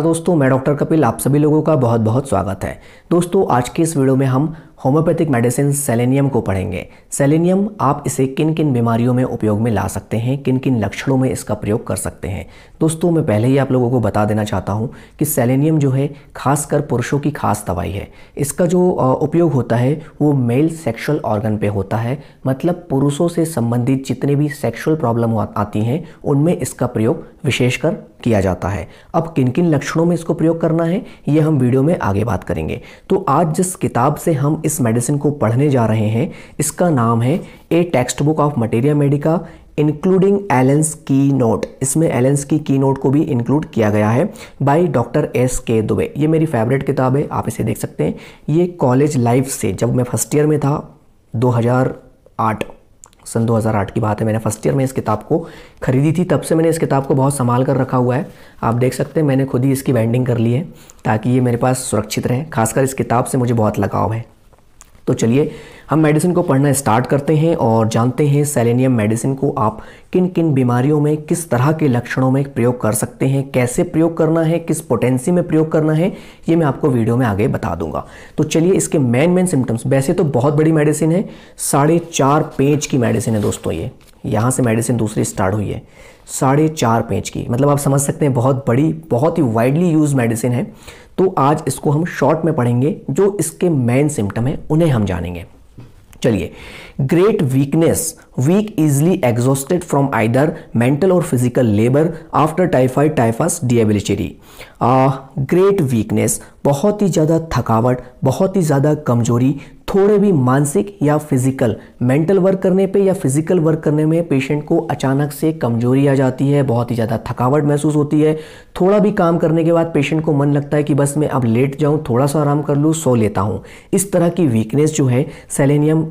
दोस्तों मैं डॉक्टर कपिल आप सभी लोगों का बहुत बहुत स्वागत है दोस्तों आज के इस वीडियो में हम होम्योपैथिक मेडिसिन सेलेनियम को पढ़ेंगे सेलेनियम आप इसे किन किन बीमारियों में उपयोग में ला सकते हैं किन किन लक्षणों में इसका प्रयोग कर सकते हैं दोस्तों मैं पहले ही आप लोगों को बता देना चाहता हूँ कि सेलेनियम जो है खासकर पुरुषों की खास दवाई है इसका जो उपयोग होता है वो मेल सेक्शुअल ऑर्गन पर होता है मतलब पुरुषों से संबंधित जितने भी सेक्शुअल प्रॉब्लम आती हैं उनमें इसका प्रयोग विशेषकर किया जाता है अब किन किन लक्षणों में इसको प्रयोग करना है ये हम वीडियो में आगे बात करेंगे तो आज जिस किताब से हम इस इस मेडिसिन को पढ़ने जा रहे हैं इसका नाम है a text book of materia medica including Allen's key note इसमें एलेंस की की नोट को भी इंक्लूड किया गया है बाय डॉक्टर एस के दुबे ये मेरी फेवरेट किताब है आप इसे देख सकते हैं ये कॉलेज लाइफ से जब मैं फर्स्ट ईयर में था 2008 सन 2008 की बात है मैंने फर्स्ट ईयर में इस किताब को खरीदी थी तब से मैंने इस किताब को बहुत संभाल कर रखा हुआ है आप देख सकते हैं मैंने खुद ही इसकी बाइंडिंग कर ली है ताकि ये मेरे पास सुरक्षित रहे खासकर इस किताब से मुझे बहुत लगाव है तो चलिए हम मेडिसिन को पढ़ना स्टार्ट करते हैं और जानते हैं सेलेनियम मेडिसिन को आप किन किन बीमारियों में किस तरह के लक्षणों में प्रयोग कर सकते हैं कैसे प्रयोग करना है किस पोटेंसी में प्रयोग करना है ये मैं आपको वीडियो में आगे बता दूंगा तो चलिए इसके मेन मेन सिम्टम्स वैसे तो बहुत बड़ी मेडिसिन है साढ़े चार पेज की मेडिसिन है दोस्तों ये यहाँ से मेडिसिन दूसरी स्टार्ट हुई है साढ़े चार पेंच की मतलब आप समझ सकते हैं बहुत बड़ी बहुत ही वाइडली यूज मेडिसिन है तो आज इसको हम शॉर्ट में पढ़ेंगे जो इसके मेन सिम्टम है उन्हें हम जानेंगे चलिए great weakness weak easily exhausted from either mental और physical labour after typhoid typhus debauchery great weakness बहुत ही ज़्यादा थकावट बहुत ही ज़्यादा कमजोरी थोड़े भी मानसिक या फिजिकल मेंटल वर्क करने पे या फिजिकल वर्क करने में पेशेंट को अचानक से कमजोरी आ जाती है बहुत ही ज़्यादा थकावट महसूस होती है थोड़ा भी काम करने के बाद पेशेंट को मन लगता है कि बस मैं अब लेट जाऊँ थोड़ा सा आराम कर लूँ सो लेता हूँ इस तरह की वीकनेस जो है सेलेनियम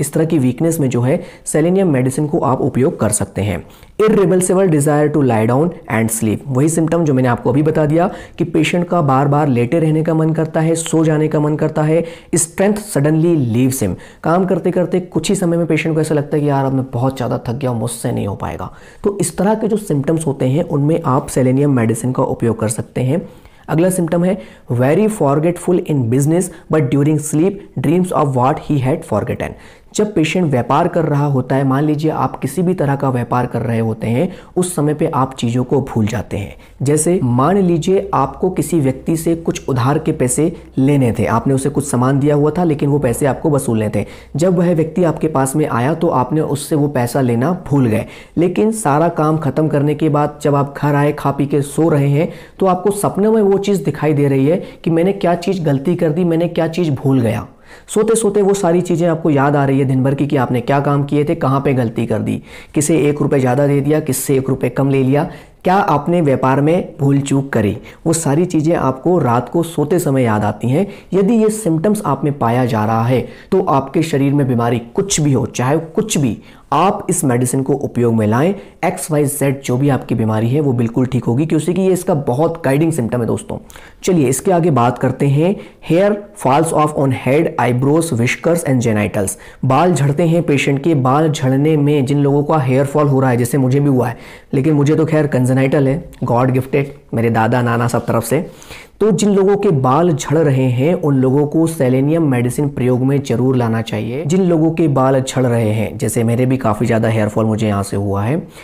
इस तरह की वीकनेस में जो है सेलेनियम मेडिसिन को आप उपयोग कर सकते हैं irresistible desire to lie down and sleep वही सिम्टम जो मैंने आपको अभी बता दिया कि पेशेंट का बार बार लेटे रहने का मन करता है सो जाने का मन करता है स्ट्रेंथ सडनली लीव सिम काम करते करते कुछ ही समय में पेशेंट को ऐसा लगता है कि यार अब मैं बहुत ज़्यादा थक गया मुझसे नहीं हो पाएगा तो इस तरह के जो सिम्टम्स होते हैं उनमें आप सेलेनियम मेडिसिन का उपयोग कर सकते हैं अगला सिम्टम है very forgetful in business but during sleep dreams of what he had forgotten जब पेशेंट व्यापार कर रहा होता है मान लीजिए आप किसी भी तरह का व्यापार कर रहे होते हैं उस समय पे आप चीज़ों को भूल जाते हैं जैसे मान लीजिए आपको किसी व्यक्ति से कुछ उधार के पैसे लेने थे आपने उसे कुछ सामान दिया हुआ था लेकिन वो पैसे आपको वसूलने थे जब वह व्यक्ति आपके पास में आया तो आपने उससे वो पैसा लेना भूल गए लेकिन सारा काम ख़त्म करने के बाद जब आप घर आए खा पी के सो रहे हैं तो आपको सपने में वो चीज़ दिखाई दे रही है कि मैंने क्या चीज़ गलती कर दी मैंने क्या चीज़ भूल गया सोते सोते वो सारी चीज़ें आपको याद आ रही है दिन भर की कि आपने क्या काम किए थे कहाँ पे गलती कर दी किसे एक रुपये ज़्यादा दे दिया किससे एक रुपये कम ले लिया क्या आपने व्यापार में भूल चूक करी वो सारी चीज़ें आपको रात को सोते समय याद आती हैं यदि ये सिम्टम्स आप में पाया जा रहा है तो आपके शरीर में बीमारी कुछ भी हो चाहे कुछ भी आप इस मेडिसिन को उपयोग में लाएं एक्स वाई जेड जो भी आपकी बीमारी है वो बिल्कुल ठीक होगी क्योंकि कि ये इसका बहुत गाइडिंग सिम्टम है दोस्तों चलिए इसके आगे बात करते हैं hair falls off on head eyebrows whiskers and genitals बाल झड़ते हैं पेशेंट के बाल झड़ने में जिन लोगों का हेयर फॉल हो रहा है जैसे मुझे भी हुआ है लेकिन मुझे तो खैर कंजेनाइटल है गॉड गिफ्टेड मेरे दादा नाना सब तरफ से तो जिन लोगों के बाल झड़ रहे हैं उन लोगों को सेलेनियम मेडिसिन प्रयोग में जरूर लाना चाहिए जिन लोगों के बाल झड़ रहे हैं जैसे मेरे भी काफ़ी ज़्यादा हेयर फॉल मुझे यहाँ से हुआ है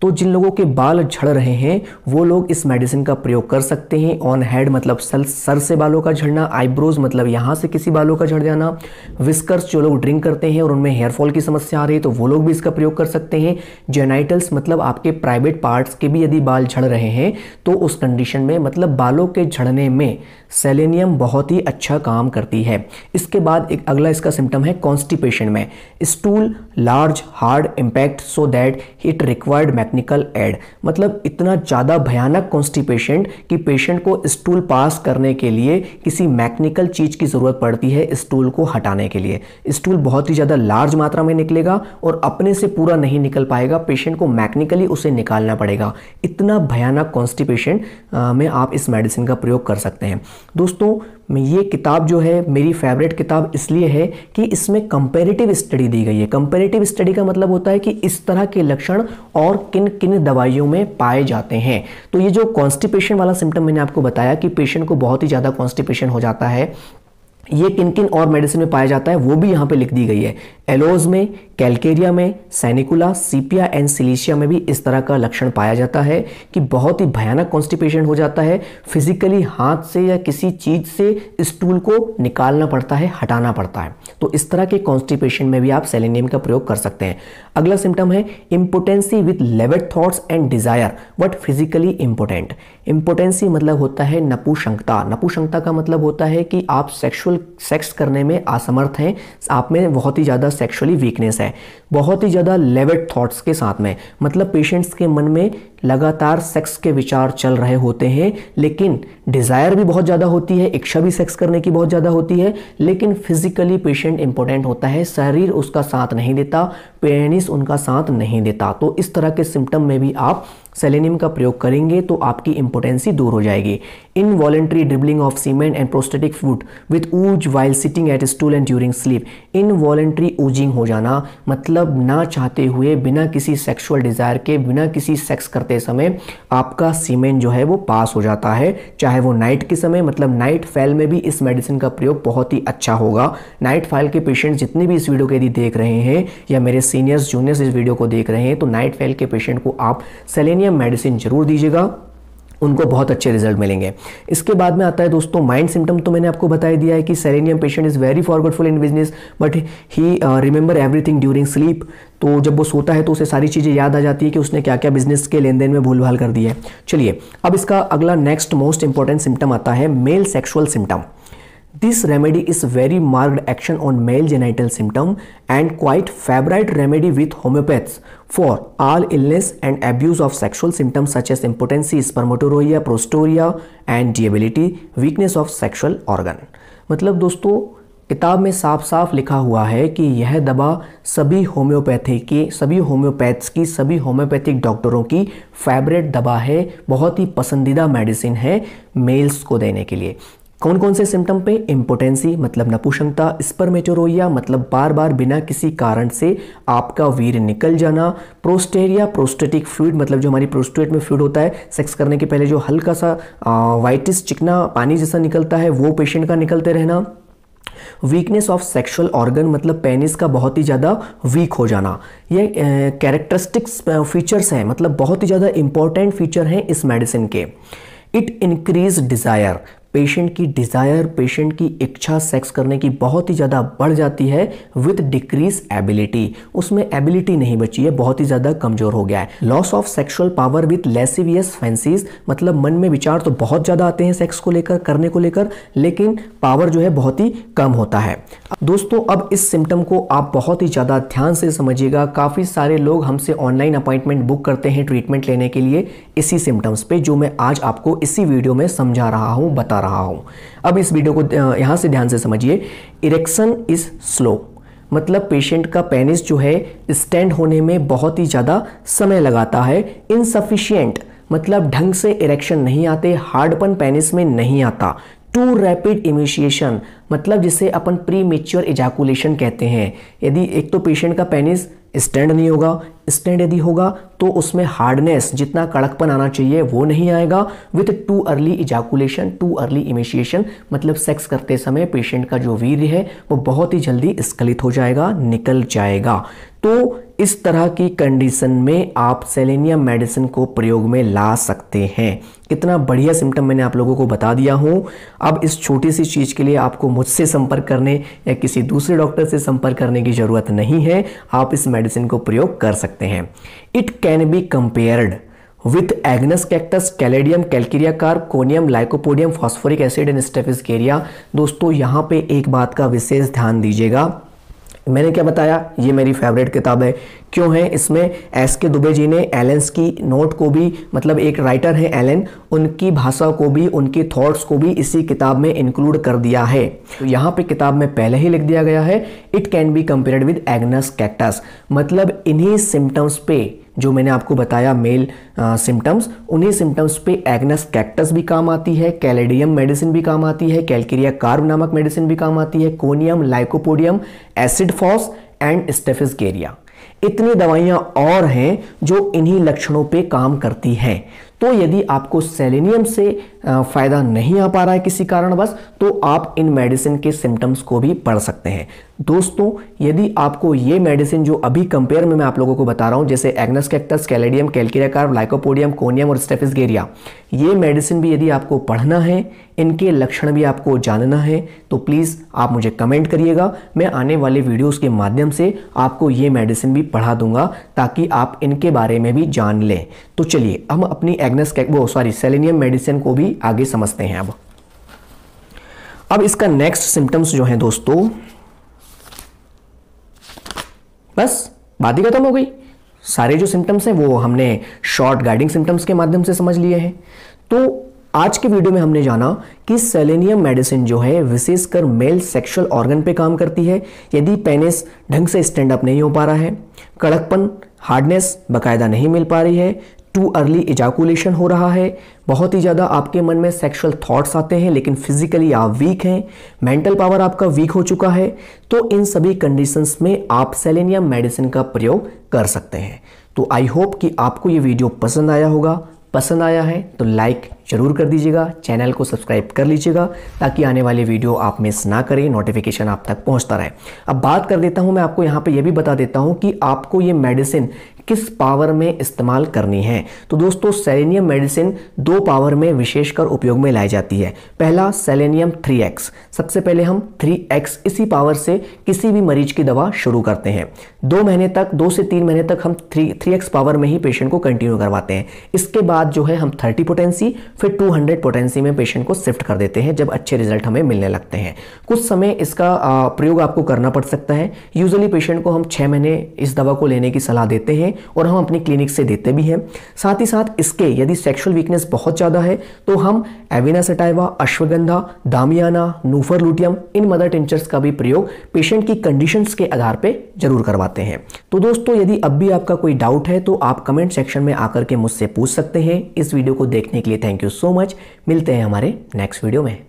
तो जिन लोगों के बाल झड़ रहे हैं वो लोग इस मेडिसिन का प्रयोग कर सकते हैं ऑन हेड मतलब सल सर से बालों का झड़ना आईब्रोज मतलब यहाँ से किसी बालों का झड़ जाना विस्कर्स जो लोग ड्रिंक करते हैं और उनमें हेयर फॉल की समस्या आ रही है तो वो लोग भी इसका प्रयोग कर सकते हैं जेनाइटल्स मतलब आपके प्राइवेट पार्ट्स के भी यदि बाल झड़ रहे हैं तो उस कंडीशन में मतलब बालों के झड़ने में सेलेनियम बहुत ही अच्छा काम करती है इसके बाद एक अगला इसका सिम्टम है कॉन्स्टिपेशन में stool large hard impact so that it required technical aid मतलब इतना ज़्यादा भयानक कॉन्स्टिपेशन कि पेशेंट को स्टूल पास करने के लिए किसी मैकेनिकल चीज़ की ज़रूरत पड़ती है स्टूल को हटाने के लिए स्टूल बहुत ही ज़्यादा लार्ज मात्रा में निकलेगा और अपने से पूरा नहीं निकल पाएगा पेशेंट को मैकेनिकली उसे निकालना पड़ेगा इतना भयानक कॉन्स्टिपेशन में आप इस मेडिसिन का प्रयोग कर सकते हैं दोस्तों ये किताब जो है मेरी फेवरेट किताब इसलिए है कि इसमें कंपेरेटिव स्टडी दी गई है कंपेरेटिव स्टडी का मतलब होता है कि इस तरह के लक्षण और किन किन दवाइयों में पाए जाते हैं तो ये जो कॉन्स्टिपेशन वाला सिम्टम मैंने आपको बताया कि पेशेंट को बहुत ही ज़्यादा कॉन्स्टिपेशन हो जाता है ये किन किन और मेडिसिन में पाया जाता है वो भी यहाँ पे लिख दी गई है एलोज में कैलकेरिया में सैनिकुला सीपिया एंड सिलीशिया में भी इस तरह का लक्षण पाया जाता है कि बहुत ही भयानक कॉन्स्टिपेशन हो जाता है फिजिकली हाथ से या किसी चीज़ से स्टूल को निकालना पड़ता है हटाना पड़ता है तो इस तरह के कॉन्स्टिपेशन में भी आप सेलेनियम का प्रयोग कर सकते हैं अगला सिम्टम है impotency with lewd thoughts and desire but physically important impotency मतलब होता है नपुशंकता नपुशंकता का मतलब होता है कि आप सेक्शुअल सेक्स करने में असमर्थ हैं आप में बहुत ही ज़्यादा सेक्सुअली वीकनेस है बहुत ही ज़्यादा लेवेड थॉट्स के साथ में मतलब पेशेंट्स के मन में लगातार सेक्स के विचार चल रहे होते हैं लेकिन डिज़ायर भी बहुत ज़्यादा होती है इच्छा भी सेक्स करने की बहुत ज़्यादा होती है लेकिन फिजिकली पेशेंट इंपॉर्टेंट होता है शरीर उसका साथ नहीं देता पेनिस उनका साथ नहीं देता तो इस तरह के सिम्टम में भी आप सेलेनियम का प्रयोग करेंगे तो आपकी इंपोर्टेंसी दूर हो जाएगी involuntary dribbling of semen and prostatic fluid with ooze while sitting at stool and during sleep involuntary oozing हो जाना मतलब ना चाहते हुए बिना किसी सेक्सुअल डिज़ायर के बिना किसी सेक्स करते समय आपका सीमेंट जो है वो पास हो जाता है चाहे वो नाइट के समय मतलब नाइट फैल में भी इस मेडिसिन का प्रयोग बहुत ही अच्छा होगा नाइट फैल के पेशेंट जितने भी इस वीडियो के यदि देख रहे हैं या मेरे सीनियर्स जूनियर्स इस वीडियो को देख रहे हैं तो नाइट फैल के पेशेंट को आप सेलेनियम या मेडिसिन जरूर दीजिएगा उनको बहुत अच्छे रिजल्ट मिलेंगे इसके बाद में आता है दोस्तों माइंड सिम्टम तो मैंने आपको बता ही दिया है कि selenium patient is very forgetful in business but he remember everything during sleep तो जब वो सोता है तो उसे सारी चीज़ें याद आ जाती है कि उसने क्या क्या बिजनेस के लेन देन में भूल भाल कर दी है चलिए अब इसका अगला नेक्स्ट मोस्ट इंपॉर्टेंट सिम्टम आता है male sexual symptom this remedy is very marked action on male genital symptom and quite favourite remedy with homeopaths for all illness and abuse of sexual symptoms such as impotency spermatorrhoea prostatorrhoea and debility weakness of sexual organ मतलब दोस्तों किताब में साफ साफ लिखा हुआ है कि यह दवा सभी होम्योपैथी की सभी होम्योपैथ्स की सभी होम्योपैथिक डॉक्टरों की फेवरेट दवा है बहुत ही पसंदीदा मेडिसिन है मेल्स को देने के लिए कौन कौन से सिम्टम पे इम्पोटेंसी मतलब नपुशंकता स्पर्मेटोरोइया मतलब बार बार बिना किसी कारण से आपका वीर निकल जाना प्रोस्टेरिया प्रोस्टेटिक फ्लूड मतलब जो हमारी प्रोस्टेट में फ्लूड होता है सेक्स करने के पहले जो हल्का सा वाइटिस चिकना पानी जैसा निकलता है वो पेशेंट का निकलते रहना वीकनेस ऑफ सेक्सुअल ऑर्गन मतलब पेनिस का बहुत ही ज़्यादा वीक हो जाना ये कैरेक्टरिस्टिक्स फीचर्स हैं मतलब बहुत ही ज़्यादा इंपॉर्टेंट फीचर हैं इस मेडिसिन के इट इंक्रीज डिज़ायर पेशेंट की डिज़ायर पेशेंट की इच्छा सेक्स करने की बहुत ही ज़्यादा बढ़ जाती है विद डिक्रीज एबिलिटी उसमें एबिलिटी नहीं बची है बहुत ही ज़्यादा कमज़ोर हो गया है loss of sexual power with lascivious fancies मतलब मन में विचार तो बहुत ज़्यादा आते हैं सेक्स को लेकर करने को लेकर लेकिन पावर जो है बहुत ही कम होता है दोस्तों अब इस सिम्टम को आप बहुत ही ज़्यादा ध्यान से समझिएगा काफ़ी सारे लोग हमसे ऑनलाइन अपॉइंटमेंट बुक करते हैं ट्रीटमेंट लेने के लिए इसी सिम्टम्स पे जो मैं आज आपको इसी वीडियो में समझा रहा हूँ बता बता रहा हूँ अब इस वीडियो को यहाँ से ध्यान से समझिए इरेक्शन इज़ स्लो मतलब पेशेंट का पेनिस जो है स्टैंड होने में बहुत ही ज़्यादा समय लगाता है इनसफिशियंट मतलब ढंग से इरेक्शन नहीं आते हार्डपन पेनिस में नहीं आता टू रैपिड इमिशिएशन मतलब जिसे अपन प्री मेच्योर एजाकुलेशन कहते हैं यदि एक तो पेशेंट का पेनिस स्टैंड नहीं होगा स्टैंड यदि होगा तो उसमें हार्डनेस जितना कड़कपन आना चाहिए वो नहीं आएगा with too early ejaculation too early emission मतलब सेक्स करते समय पेशेंट का जो वीर्य है वो बहुत ही जल्दी स्खलित हो जाएगा निकल जाएगा तो इस तरह की कंडीशन में आप सेलेनियम मेडिसिन को प्रयोग में ला सकते हैं कितना बढ़िया सिम्टम मैंने आप लोगों को बता दिया हूँ अब इस छोटी सी चीज़ के लिए आपको मुझसे संपर्क करने या किसी दूसरे डॉक्टर से संपर्क करने की ज़रूरत नहीं है आप इस मेडिसिन को प्रयोग कर सकते हैं it can be compared with agnus castus caladium calcarea calcarea conium lycopodium phosphoric acid and staphis दोस्तों यहाँ पे एक बात का विशेष ध्यान दीजिएगा मैंने क्या बताया ये मेरी फेवरेट किताब है क्यों है इसमें एस के दुबे जी ने एलेंस की नोट को भी मतलब एक राइटर है एलेन उनकी भाषा को भी उनकी थॉट्स को भी इसी किताब में इंक्लूड कर दिया है तो यहाँ पे किताब में पहले ही लिख दिया गया है it can be compared with agnus castus मतलब इन्हीं सिम्टम्स पे जो मैंने आपको बताया मेल सिम्टम्स उन्हीं सिम्टम्स पे एग्नस कैक्टस भी काम आती है कैलेडियम मेडिसिन भी काम आती है कैलकेरिया कार्ब नामक मेडिसिन भी काम आती है conium lycopodium acid phos and staphysagria इतनी दवाइयाँ और हैं जो इन्हीं लक्षणों पे काम करती हैं तो यदि आपको सेलेनियम से फ़ायदा नहीं आ पा रहा है किसी कारणवश तो आप इन मेडिसिन के सिम्टम्स को भी पढ़ सकते हैं दोस्तों यदि आपको ये मेडिसिन जो अभी कंपेयर में मैं आप लोगों को बता रहा हूँ जैसे agnus castus caladium calcarea carb lycopodium conium और स्टेफिसगेरिया ये मेडिसिन भी यदि आपको पढ़ना है इनके लक्षण भी आपको जानना है तो प्लीज़ आप मुझे कमेंट करिएगा मैं आने वाले वीडियोस के माध्यम से आपको ये मेडिसिन भी पढ़ा दूंगा ताकि आप इनके बारे में भी जान लें तो चलिए हम अपनी एग्नेस वो सॉरी सेलेनियम मेडिसिन को भी आगे समझते हैं अब अब इसका नेक्स्ट सिम्टम्स जो है दोस्तों बस बात ही खत्म हो गई सारे जो सिम्टम्स हैं वो हमने शॉर्ट गाइडिंग सिम्टम्स के माध्यम से समझ लिए हैं तो आज के वीडियो में हमने जाना कि सेलेनियम मेडिसिन जो है विशेषकर मेल सेक्सुअल ऑर्गन पे काम करती है यदि पेनिस ढंग से स्टैंड अप नहीं हो पा रहा है कड़कपन हार्डनेस बकायदा नहीं मिल पा रही है टू अर्ली इजाकुलेशन हो रहा है बहुत ही ज़्यादा आपके मन में सेक्सुअल थॉट्स आते हैं लेकिन फिजिकली आप वीक हैं मेंटल पावर आपका वीक हो चुका है तो इन सभी कंडीशंस में आप सेलेनियम मेडिसिन का प्रयोग कर सकते हैं तो आई होप कि आपको ये वीडियो पसंद आया होगा पसंद आया है तो लाइक ज़रूर कर दीजिएगा चैनल को सब्सक्राइब कर लीजिएगा ताकि आने वाले वीडियो आप मिस ना करें नोटिफिकेशन आप तक पहुंचता रहे अब बात कर देता हूं मैं आपको यहां पे यह भी बता देता हूं कि आपको ये मेडिसिन किस पावर में इस्तेमाल करनी है तो दोस्तों सेलेनियम मेडिसिन दो पावर में विशेषकर उपयोग में लाई जाती है पहला सेलेनियम 3x सबसे पहले हम 3x इसी पावर से किसी भी मरीज की दवा शुरू करते हैं दो महीने तक दो से तीन महीने तक हम थ्री थ्री एक्स पावर में ही पेशेंट को कंटिन्यू करवाते हैं इसके बाद जो है हम थर्टी पोटेंसी फिर टू हंड्रेड पोटेंसी में पेशेंट को शिफ्ट कर देते हैं जब अच्छे रिजल्ट हमें मिलने लगते हैं कुछ समय इसका प्रयोग आपको करना पड़ सकता है यूजली पेशेंट को हम छः महीने इस दवा को लेने की सलाह देते हैं और हम अपने क्लिनिक से देते भी हैं साथ ही साथ इसके यदि सेक्सुअल वीकनेस बहुत ज़्यादा है तो हम avena sativa ashwagandha damiana nuphar luteum इन मदर टिंचर्स का भी प्रयोग पेशेंट की कंडीशंस के आधार पर जरूर करवाते हैं तो दोस्तों यदि अब भी आपका कोई डाउट है तो आप कमेंट सेक्शन में आकर के मुझसे पूछ सकते हैं इस वीडियो को देखने के लिए थैंक यू सो मच मिलते हैं हमारे नेक्स्ट वीडियो में